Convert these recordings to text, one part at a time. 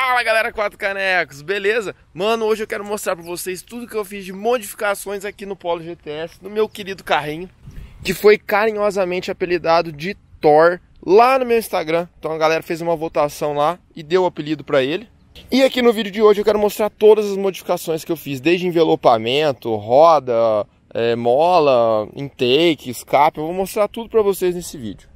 Fala galera, quatro canecos, beleza? Mano, hoje eu quero mostrar para vocês tudo que eu fiz de modificações aqui no Polo GTS, no meu querido carrinho, que foi carinhosamente apelidado de Thor lá no meu Instagram. Então a galera fez uma votação lá e deu o apelido para ele. E aqui no vídeo de hoje eu quero mostrar todas as modificações que eu fiz, desde envelopamento, roda, é, mola, intake, escape. Eu vou mostrar tudo para vocês nesse vídeo.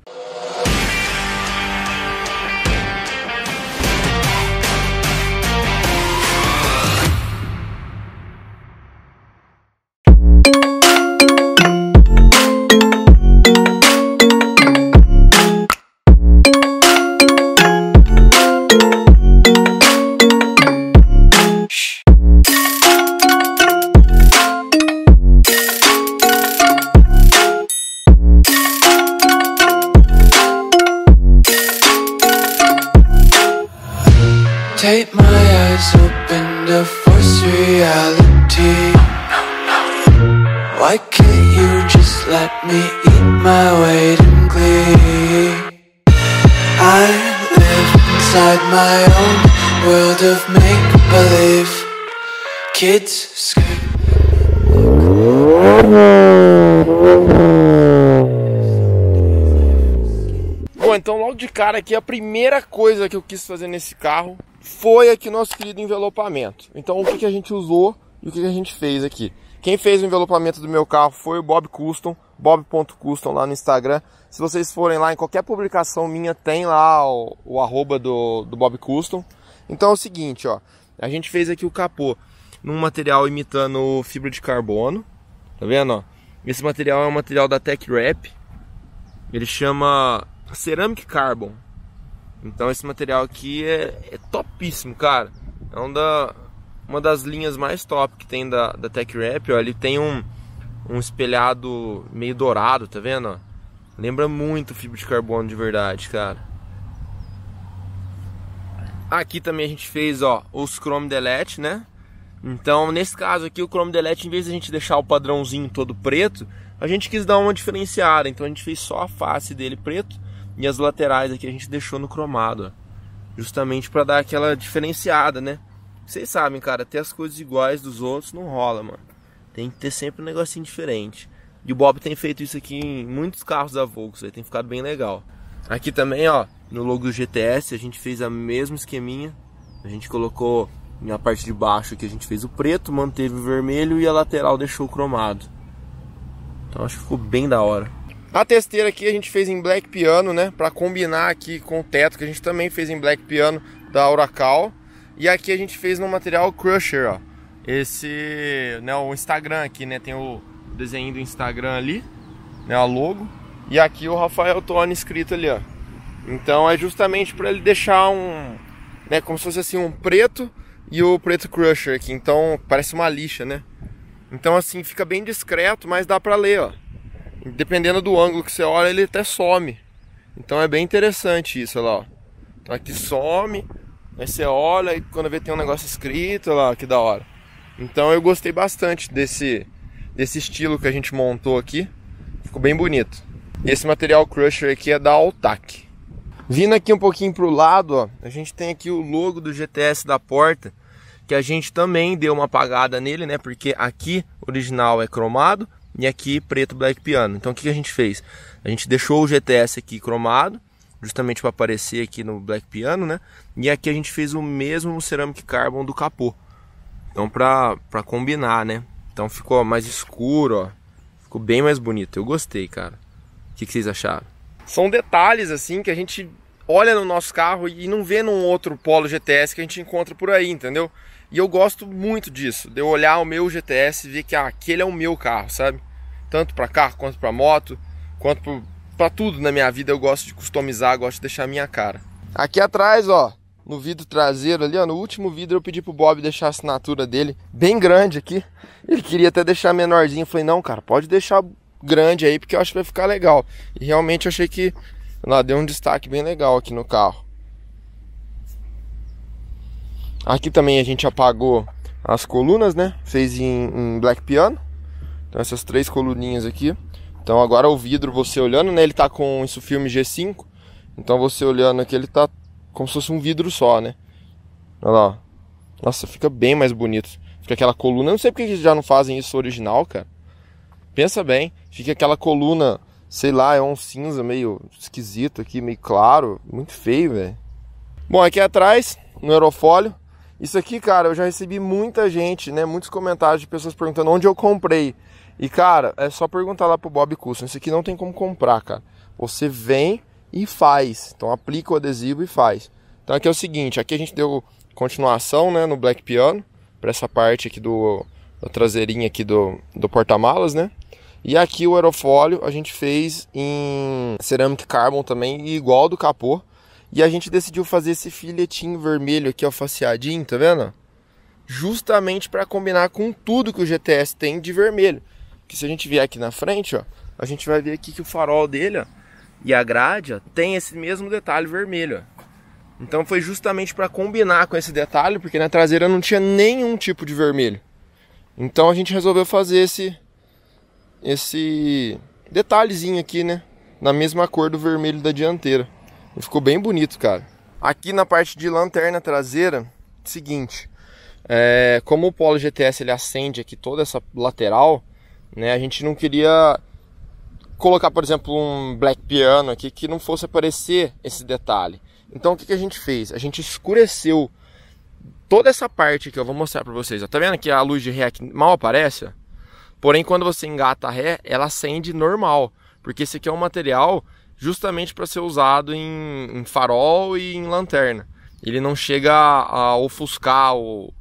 logo de cara aqui, a primeira coisa que eu quis fazer nesse carro foi aqui nosso querido envelopamento. Então o que, que a gente usou e o que, que a gente fez aqui. Quem fez o envelopamento do meu carro foi o Bob Custom, bob.custom lá no Instagram. Se vocês forem lá em qualquer publicação minha, tem lá o, o arroba do, do Bob Custom. Então é o seguinte, ó. A gente fez aqui o capô num material imitando fibra de carbono. Tá vendo, ó? Esse material é um material da Tech Wrap. Ele chama Ceramic Carbon. Então esse material aqui é, é topíssimo, cara. É um da, uma das linhas mais top que tem da, da Tech Wrap. Ó. Ele tem um, um espelhado meio dourado, tá vendo? Ó? Lembra muito fibra de carbono de verdade, cara. Aqui também a gente fez ó, os Chrome Delete, né? Então, nesse caso aqui, o Chrome Delete, em vez de a gente deixar o padrãozinho todo preto, a gente quis dar uma diferenciada. Então, a gente fez só a face dele preto e as laterais aqui a gente deixou no cromado, ó, justamente para dar aquela diferenciada, né? Vocês sabem, cara, ter as coisas iguais dos outros não rola, mano. Tem que ter sempre um negocinho diferente. E o Bob tem feito isso aqui em muitos carros da Volkswagen, tem ficado bem legal. Aqui também, ó, no logo do GTS a gente fez a mesma esqueminha. A gente colocou na parte de baixo que a gente fez o preto, manteve o vermelho e a lateral deixou o cromado. Então acho que ficou bem da hora. A testeira aqui a gente fez em black piano, né? Para combinar aqui com o teto, que a gente também fez em black piano da Auracal. E aqui a gente fez no material Crusher, ó. Esse, né, o Instagram aqui, né? Tem o desenho do Instagram ali, né, a logo. E aqui o Rafael Tony escrito ali, ó. Então é justamente para ele deixar um, né, como se fosse assim um preto e o preto Crusher aqui. Então parece uma lixa, né? Então assim fica bem discreto, mas dá para ler, ó dependendo do ângulo que você olha, ele até some. Então é bem interessante isso, olha lá. Ó. Então, aqui some, aí você olha e quando vê tem um negócio escrito, olha lá, que da hora. Então eu gostei bastante desse, desse estilo que a gente montou aqui. Ficou bem bonito. Esse material crusher aqui é da Altac. Vindo aqui um pouquinho pro lado, ó, a gente tem aqui o logo do GTS da porta, que a gente também deu uma apagada nele, né? Porque aqui original é cromado, e aqui preto black piano. Então o que, que a gente fez? A gente deixou o GTS aqui cromado, justamente para aparecer aqui no black piano, né? E aqui a gente fez o mesmo ceramic carbon do capô. Então para combinar, né? Então ficou mais escuro, ó. Ficou bem mais bonito. Eu gostei, cara. O que, que vocês acharam? São detalhes assim que a gente olha no nosso carro e não vê num outro Polo GTS que a gente encontra por aí, entendeu? E eu gosto muito disso, de eu olhar o meu GTS e ver que ah, aquele é o meu carro, sabe? tanto para carro quanto para moto, quanto para tudo na minha vida eu gosto de customizar, gosto de deixar a minha cara. Aqui atrás, ó, no vidro traseiro ali, ó, no último vidro eu pedi pro Bob deixar a assinatura dele bem grande aqui. Ele queria até deixar menorzinho, eu falei: "Não, cara, pode deixar grande aí porque eu acho que vai ficar legal". E realmente eu achei que lá deu um destaque bem legal aqui no carro. Aqui também a gente apagou as colunas, né? Fez em, em black piano. Então essas três coluninhas aqui. Então agora o vidro, você olhando, né? Ele tá com isso filme G5. Então você olhando aqui, ele tá como se fosse um vidro só, né? Olha lá. Nossa, fica bem mais bonito. Fica aquela coluna. Eu não sei porque eles já não fazem isso original, cara. Pensa bem. Fica aquela coluna, sei lá, é um cinza meio esquisito aqui, meio claro. Muito feio, velho. Bom, aqui atrás, no aerofólio. Isso aqui, cara, eu já recebi muita gente, né? Muitos comentários de pessoas perguntando onde eu comprei. E cara, é só perguntar lá pro Bob Custom. Isso aqui não tem como comprar, cara. Você vem e faz. Então aplica o adesivo e faz. Então aqui é o seguinte, aqui a gente deu continuação, né, no Black Piano, para essa parte aqui do da traseirinha aqui do, do porta-malas, né? E aqui o aerofólio a gente fez em cerâmica carbon também, igual do capô. E a gente decidiu fazer esse filetinho vermelho aqui, ó, faceadinho, tá vendo? Justamente para combinar com tudo que o GTS tem de vermelho. Que se a gente vier aqui na frente, ó, a gente vai ver aqui que o farol dele ó, e a grade ó, tem esse mesmo detalhe vermelho. Ó. Então foi justamente para combinar com esse detalhe, porque na traseira não tinha nenhum tipo de vermelho. Então a gente resolveu fazer esse esse detalhezinho aqui, né, na mesma cor do vermelho da dianteira. E ficou bem bonito, cara. Aqui na parte de lanterna traseira, seguinte, é, como o Polo GTS ele acende aqui toda essa lateral, né? A gente não queria colocar, por exemplo, um black piano aqui que não fosse aparecer esse detalhe. Então o que, que a gente fez? A gente escureceu toda essa parte que eu vou mostrar para vocês. Ó. Tá vendo que a luz de ré aqui mal aparece? Porém, quando você engata a ré, ela acende normal, porque esse aqui é um material justamente para ser usado em, em, farol e em lanterna. Ele não chega a, a ofuscar o,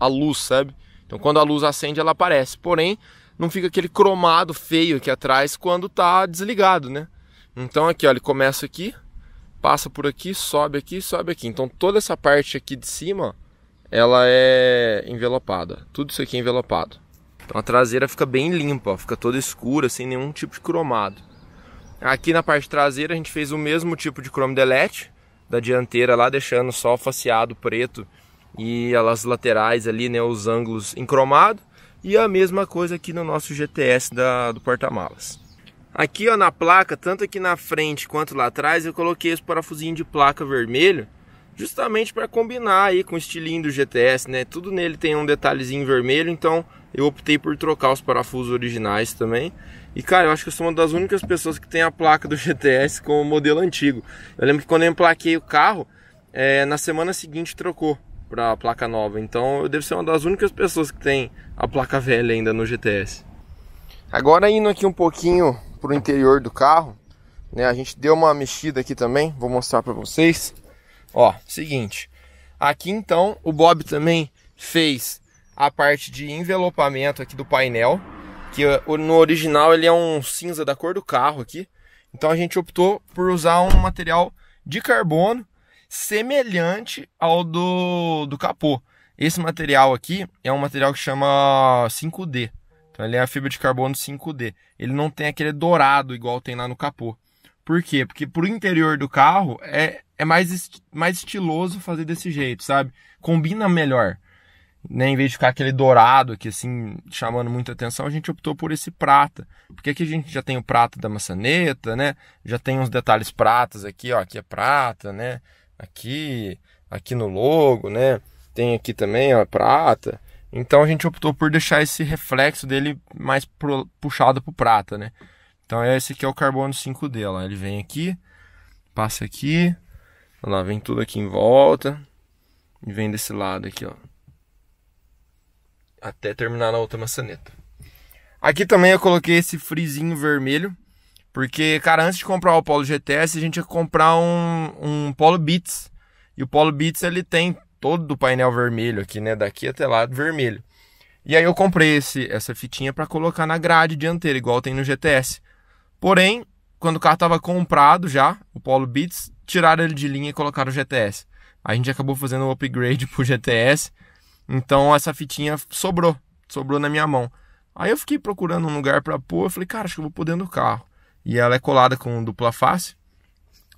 a luz, sabe? Então, quando a luz acende, ela aparece. Porém, não fica aquele cromado feio aqui atrás quando tá desligado, né? Então aqui, ó, ele começa aqui, passa por aqui, sobe aqui, sobe aqui. Então toda essa parte aqui de cima, ela é envelopada. Tudo isso aqui é envelopado. Então a traseira fica bem limpa, ó, fica toda escura, sem nenhum tipo de cromado. Aqui na parte traseira a gente fez o mesmo tipo de chrome delete da dianteira lá, deixando só o faceado preto e as laterais ali, né, os ângulos em cromado. E a mesma coisa aqui no nosso GTS da, do porta-malas. Aqui ó, na placa, tanto aqui na frente quanto lá atrás, eu coloquei os parafusinhos de placa vermelho, justamente para combinar aí com o estilinho do GTS, né? Tudo nele tem um detalhezinho vermelho, então eu optei por trocar os parafusos originais também. E cara, eu acho que eu sou uma das únicas pessoas que tem a placa do GTS com o modelo antigo. Eu lembro que quando eu emplaquei o carro, é, na semana seguinte trocou para a placa nova. Então eu devo ser uma das únicas pessoas que tem a placa velha ainda no GTS. Agora indo aqui um pouquinho para o interior do carro, né? A gente deu uma mexida aqui também, vou mostrar para vocês. Ó, seguinte. Aqui então o Bob também fez a parte de envelopamento aqui do painel, que no original ele é um cinza da cor do carro aqui. Então a gente optou por usar um material de carbono semelhante ao do, do capô. Esse material aqui é um material que chama 5D. Então ele é a fibra de carbono 5D. Ele não tem aquele dourado igual tem lá no capô. Por quê? Porque pro interior do carro é, é mais, mais estiloso fazer desse jeito, sabe? Combina melhor. Né? Em vez de ficar aquele dourado aqui, assim, chamando muita atenção, a gente optou por esse prata. Porque aqui a gente já tem o prata da maçaneta, né? Já tem uns detalhes pratas aqui, ó. Aqui é prata, né? aqui, aqui no logo, né? Tem aqui também a prata. Então a gente optou por deixar esse reflexo dele mais pro, puxado pro prata, né? Então esse aqui é o carbono 5 dela. Ele vem aqui, passa aqui, olha lá, vem tudo aqui em volta e vem desse lado aqui, ó. Até terminar na outra maçaneta. Aqui também eu coloquei esse frizinho vermelho porque, cara, antes de comprar o Polo GTS, a gente ia comprar um, um Polo Beats. E o Polo Beats, ele tem todo o painel vermelho aqui, né? Daqui até lá, vermelho. E aí eu comprei esse, essa fitinha para colocar na grade dianteira, igual tem no GTS. Porém, quando o carro estava comprado já, o Polo Beats, tiraram ele de linha e colocaram o GTS. A gente acabou fazendo o um upgrade pro GTS. Então essa fitinha sobrou, sobrou na minha mão. Aí eu fiquei procurando um lugar para pôr, eu falei, cara, acho que eu vou pôr dentro do carro. E ela é colada com dupla face.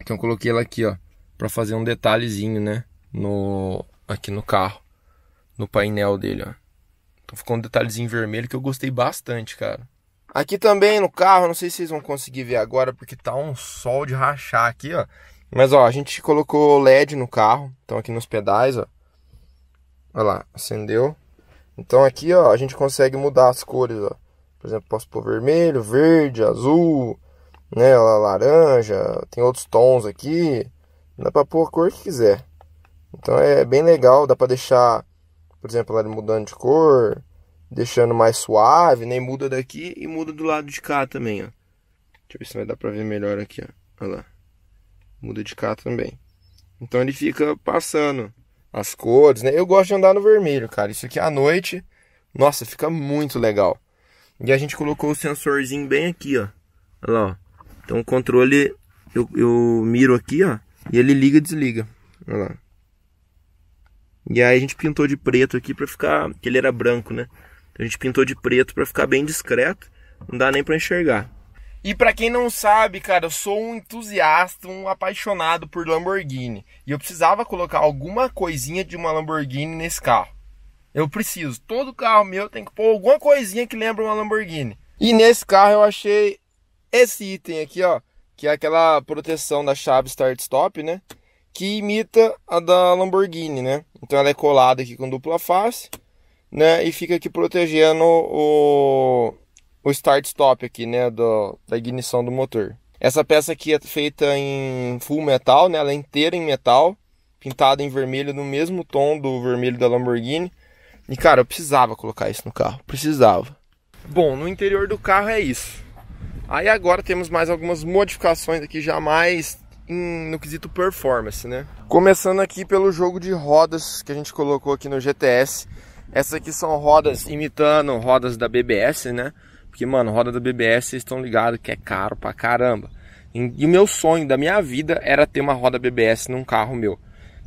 Então eu coloquei ela aqui, ó, para fazer um detalhezinho, né, no aqui no carro, no painel dele, ó. Então ficou um detalhezinho vermelho que eu gostei bastante, cara. Aqui também no carro, não sei se vocês vão conseguir ver agora porque tá um sol de rachar aqui, ó. Mas ó, a gente colocou LED no carro, então aqui nos pedais, ó. Olha lá, acendeu. Então aqui, ó, a gente consegue mudar as cores, ó. Por exemplo, posso pôr vermelho, verde, azul, né? Laranja, tem outros tons aqui. Dá para pôr a cor que quiser. Então é bem legal, dá para deixar, por exemplo, ela mudando de cor, deixando mais suave, nem né? muda daqui e muda do lado de cá também, ó. Deixa eu ver se vai dar para ver melhor aqui, ó. Olha lá. Muda de cá também. Então ele fica passando as cores, né? Eu gosto de andar no vermelho, cara. Isso aqui à noite, nossa, fica muito legal. E a gente colocou o sensorzinho bem aqui, ó. Olha lá, ó. Então o controle, eu, eu miro aqui, ó, e ele liga e desliga. Olha lá. E aí a gente pintou de preto aqui para ficar, que ele era branco, né? Então, a gente pintou de preto para ficar bem discreto, não dá nem para enxergar. E para quem não sabe, cara, eu sou um entusiasta, um apaixonado por Lamborghini. E eu precisava colocar alguma coisinha de uma Lamborghini nesse carro. Eu preciso, todo carro meu tem que pôr alguma coisinha que lembra uma Lamborghini. E nesse carro eu achei esse item aqui, ó, que é aquela proteção da chave start stop, né? Que imita a da Lamborghini, né? Então ela é colada aqui com dupla face, né? E fica aqui protegendo o, o start stop aqui, né, do, da ignição do motor. Essa peça aqui é feita em full metal, né? Ela é inteira em metal, pintada em vermelho no mesmo tom do vermelho da Lamborghini. E cara, eu precisava colocar isso no carro, precisava. Bom, no interior do carro é isso. Aí agora temos mais algumas modificações aqui já mais em, no quesito performance, né? Começando aqui pelo jogo de rodas que a gente colocou aqui no GTS. Essas aqui são rodas imitando rodas da BBS, né? Porque, mano, roda da BBS, vocês estão ligados que é caro pra caramba. E o meu sonho da minha vida era ter uma roda BBS num carro meu,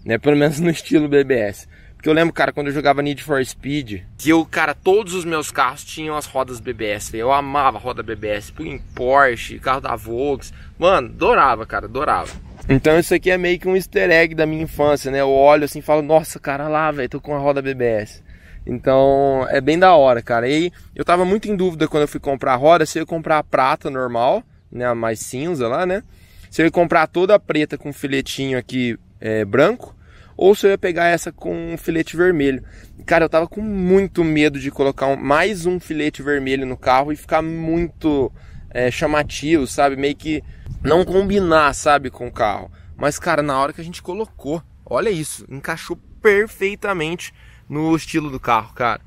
né? Pelo menos no estilo BBS. Porque eu lembro, cara, quando eu jogava Need for Speed, que eu, cara, todos os meus carros tinham as rodas BBS. Eu amava roda BBS, por em Porsche, carro da Volks. Mano, adorava, cara, adorava. Então isso aqui é meio que um easter egg da minha infância, né? Eu olho assim e falo, nossa, cara, lá, velho, tô com a roda BBS. Então é bem da hora, cara. E eu tava muito em dúvida quando eu fui comprar a roda, se eu ia comprar a prata normal, né? A mais cinza lá, né? Se eu ia comprar toda a preta com um filetinho aqui é, branco, ou se eu ia pegar essa com um filete vermelho. Cara, eu tava com muito medo de colocar um, mais um filete vermelho no carro e ficar muito é, chamativo, sabe? Meio que não combinar, sabe, com o carro. Mas, cara, na hora que a gente colocou, olha isso, encaixou perfeitamente no estilo do carro, cara.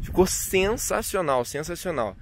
Ficou sensacional, sensacional.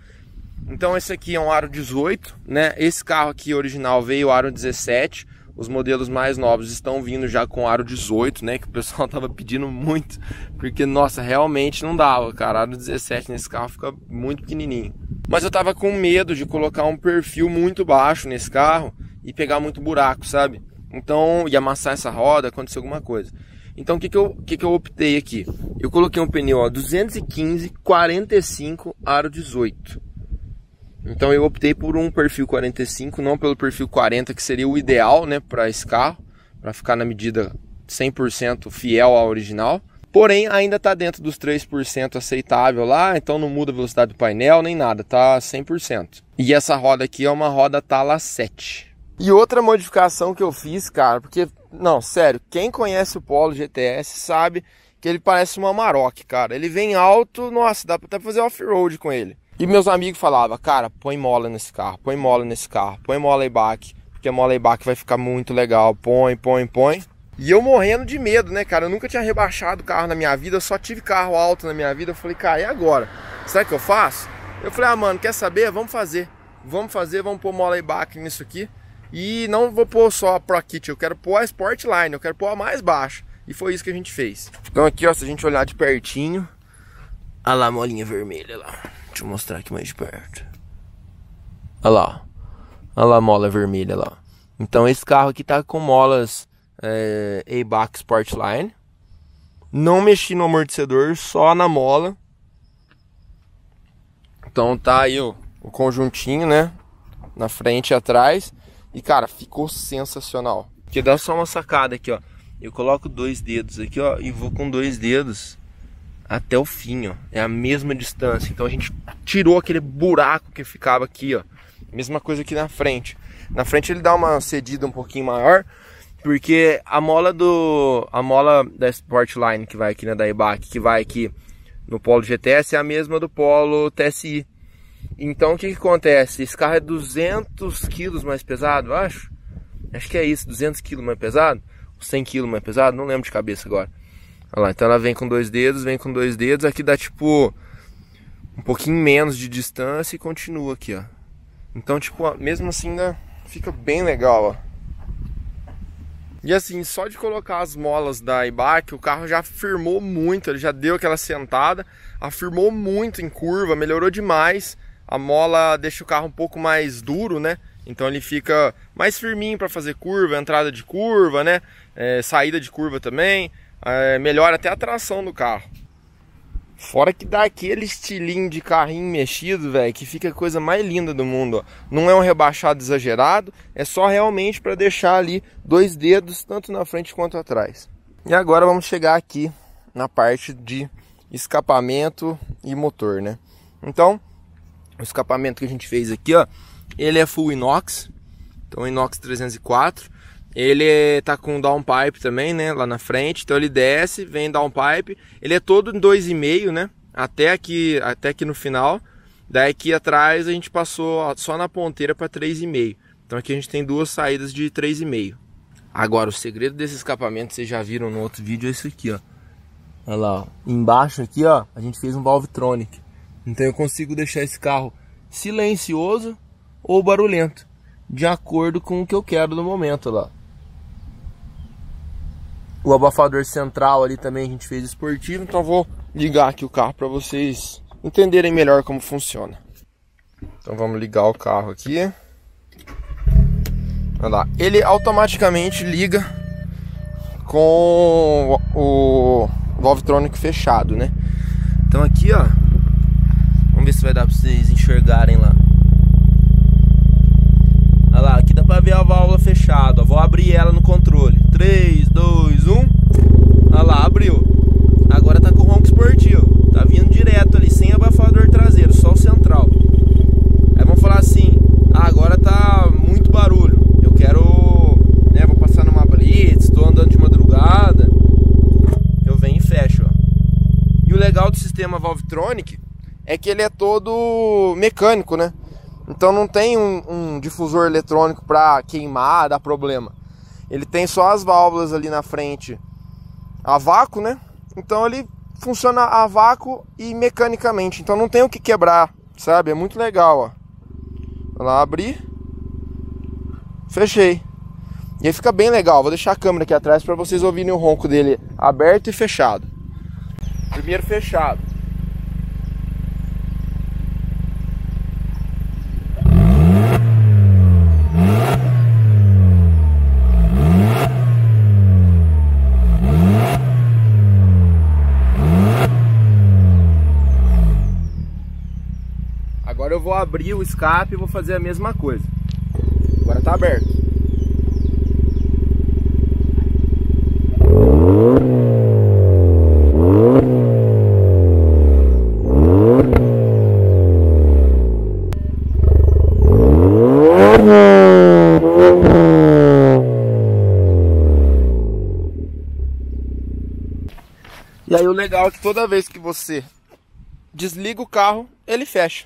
Então esse aqui é um aro 18, né? Esse carro aqui original veio aro 17. Os modelos mais novos estão vindo já com aro 18, né? Que o pessoal tava pedindo muito, porque nossa, realmente não dava, cara. Aro 17 nesse carro fica muito pequenininho. Mas eu tava com medo de colocar um perfil muito baixo nesse carro e pegar muito buraco, sabe? Então, e amassar essa roda, acontecer alguma coisa. Então, o que que eu, que que eu optei aqui? Eu coloquei um pneu ó, 215 45 aro 18 então eu optei por um perfil 45, não pelo perfil 40, que seria o ideal né, para esse carro, para ficar na medida 100% fiel ao original. Porém, ainda está dentro dos 3% aceitável lá, então não muda a velocidade do painel nem nada, tá 100%. E essa roda aqui é uma roda Tala 7. E outra modificação que eu fiz, cara, porque, não, sério, quem conhece o Polo GTS sabe que ele parece uma Amarok, cara. Ele vem alto, nossa, dá pra até fazer off-road com ele. E meus amigos falavam, cara, põe mola nesse carro, põe mola nesse carro, põe mola e back, porque mola e back vai ficar muito legal, põe, põe, põe. E eu morrendo de medo, né, cara? Eu nunca tinha rebaixado carro na minha vida, eu só tive carro alto na minha vida. Eu falei, cara, e agora? Será que eu faço? Eu falei, ah, mano, quer saber? Vamos fazer. Vamos fazer, vamos pôr mola e back nisso aqui. E não vou pôr só a Pro Kit, eu quero pôr a Sportline, eu quero pôr a mais baixa. E foi isso que a gente fez. Então aqui, ó, se a gente olhar de pertinho, a lá a molinha vermelha lá. Deixa eu mostrar aqui mais de perto. Olha lá, olha lá a mola vermelha lá. Então esse carro aqui tá com molas é, A-Back Sportline. Não mexi no amortecedor, só na mola. Então tá aí ó, o conjuntinho, né? Na frente e atrás. E cara, ficou sensacional. Que dá só uma sacada aqui, ó. Eu coloco dois dedos aqui, ó, e vou com dois dedos até o fim, ó. É a mesma distância. Então a gente tirou aquele buraco que ficava aqui, ó. Mesma coisa aqui na frente. Na frente ele dá uma cedida um pouquinho maior, porque a mola do a mola da Sportline que vai aqui na né, que vai aqui no Polo GTS é a mesma do Polo TSI. Então o que, que acontece? Esse carro é 200 quilos mais pesado, eu acho. Acho que é isso, 200 quilos mais pesado. 100 kg mais pesado, não lembro de cabeça agora. Olha lá, então ela vem com dois dedos, vem com dois dedos, aqui dá tipo um pouquinho menos de distância e continua aqui, ó. Então, tipo, mesmo assim ainda né, fica bem legal, ó. E assim, só de colocar as molas da e-bike, o carro já firmou muito, ele já deu aquela sentada, afirmou muito em curva, melhorou demais. A mola deixa o carro um pouco mais duro, né? Então ele fica mais firminho para fazer curva, entrada de curva, né? É, saída de curva também. É, melhora até a tração do carro. Fora que dá aquele estilinho de carrinho mexido, velho, que fica a coisa mais linda do mundo. Ó. Não é um rebaixado exagerado, é só realmente para deixar ali dois dedos, tanto na frente quanto atrás. E agora vamos chegar aqui na parte de escapamento e motor, né? Então, o escapamento que a gente fez aqui, ó, ele é full inox, então inox 304. Ele tá com downpipe também, né, lá na frente. Então ele desce, vem downpipe. Ele é todo em 2,5, né? Até aqui, até aqui no final. Daí aqui atrás a gente passou só na ponteira para 3,5. Então aqui a gente tem duas saídas de 3,5. Agora, o segredo desse escapamento, vocês já viram no outro vídeo, é isso aqui, ó. Olha lá, ó. embaixo aqui, ó, a gente fez um Valvetronic. Então eu consigo deixar esse carro silencioso ou barulhento, de acordo com o que eu quero no momento lá. O abafador central ali também a gente fez esportivo, então vou ligar aqui o carro para vocês entenderem melhor como funciona. Então vamos ligar o carro aqui. Olha lá, ele automaticamente liga com o Valvetronic fechado, né? Então aqui, ó, vamos ver se vai dar para vocês enxergarem lá. vai ver a válvula fechada. Vou abrir ela no controle. 3, 2, 1. Olha lá, abriu. Agora tá com o ronco esportivo. Tá vindo direto ali, sem abafador traseiro, só o central. Aí vamos falar assim: ah, agora tá muito barulho. Eu quero. Né, vou passar numa blitz, estou andando de madrugada. Eu venho e fecho. Ó. E o legal do sistema Valvetronic é que ele é todo mecânico, né? Então não tem um, um difusor eletrônico para queimar, dar problema. Ele tem só as válvulas ali na frente a vácuo, né? Então ele funciona a vácuo e mecanicamente. Então não tem o que quebrar, sabe? É muito legal, ó. Vou lá, abri. Fechei. E aí fica bem legal. Vou deixar a câmera aqui atrás para vocês ouvirem o ronco dele aberto e fechado. Primeiro fechado. abrir o escape e vou fazer a mesma coisa. Agora está aberto. E aí o legal é que toda vez que você desliga o carro, ele fecha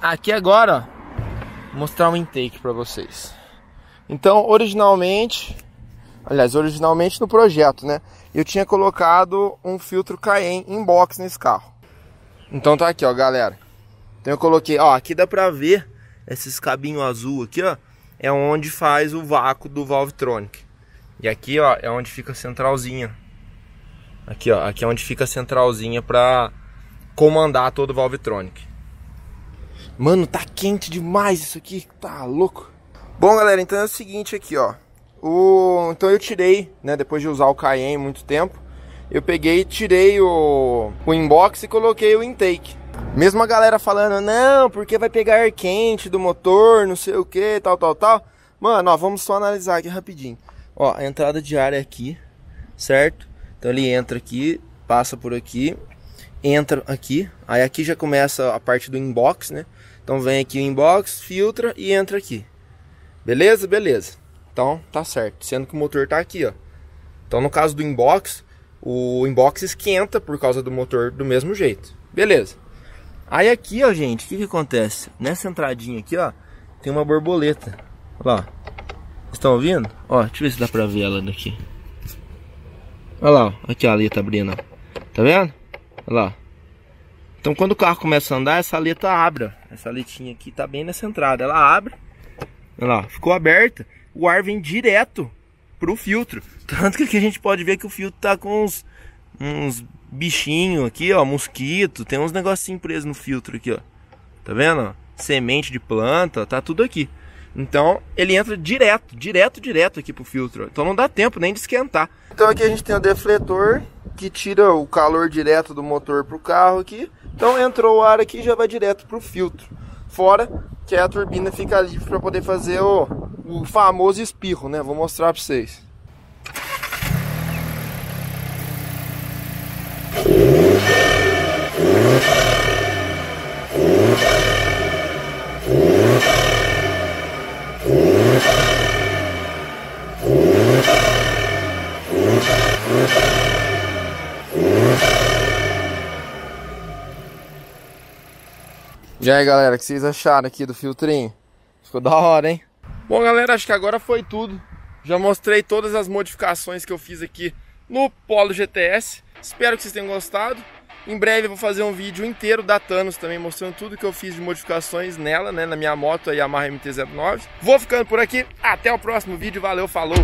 aqui agora mostrar um intake para vocês. Então, originalmente, aliás, originalmente no projeto, né, eu tinha colocado um filtro Cayenne inbox nesse carro. Então tá aqui, ó, galera. Então eu coloquei, ó, aqui dá pra ver esses cabinho azul aqui, ó, é onde faz o vácuo do Valvetronic. E aqui, ó, é onde fica a centralzinha. Aqui, ó, aqui é onde fica a centralzinha para comandar todo o Valvetronic. Mano, tá quente demais isso aqui, tá louco. Bom, galera, então é o seguinte aqui, ó. O... Então eu tirei, né, depois de usar o Cayenne muito tempo, eu peguei, tirei o, o inbox e coloquei o intake. Mesmo a galera falando, não, porque vai pegar ar quente do motor, não sei o que, tal, tal, tal. Mano, ó, vamos só analisar aqui rapidinho. Ó, a entrada de ar é aqui, certo? Então ele entra aqui, passa por aqui, entra aqui. Aí aqui já começa a parte do inbox, né? Então vem aqui o inbox, filtra e entra aqui. Beleza? Beleza. Então tá certo. Sendo que o motor tá aqui, ó. Então no caso do inbox, o inbox esquenta por causa do motor do mesmo jeito. Beleza. Aí aqui, ó, gente, o que que acontece? Nessa entradinha aqui, ó, tem uma borboleta. Olha lá. Estão ouvindo? Ó, deixa eu ver se dá pra ver ela daqui. Olha lá, ó. Aqui a aleta abrindo, ó. Tá vendo? Olha lá. Então quando o carro começa a andar, essa aleta abre, ó. Essa aletinha aqui tá bem nessa entrada. Ela abre, olha lá, ficou aberta, o ar vem direto pro filtro. Tanto que aqui a gente pode ver que o filtro tá com uns, uns bichinhos aqui, ó, mosquito, tem uns negocinho preso no filtro aqui, ó. Tá vendo? Semente de planta, tá tudo aqui. Então ele entra direto, direto, direto aqui pro filtro. Então não dá tempo nem de esquentar. Então aqui a gente tem o defletor que tira o calor direto do motor pro carro aqui. Então entrou o ar aqui e já vai direto para o filtro. Fora que a turbina fica livre para poder fazer o, o famoso espirro, né? Vou mostrar para vocês. E aí galera, o que vocês acharam aqui do filtrinho? Ficou da hora, hein? Bom galera, acho que agora foi tudo. Já mostrei todas as modificações que eu fiz aqui no Polo GTS. Espero que vocês tenham gostado. Em breve eu vou fazer um vídeo inteiro da Thanos também, mostrando tudo que eu fiz de modificações nela, né? Na minha moto, a Yamaha MT-09. Vou ficando por aqui. Até o próximo vídeo. Valeu, falou!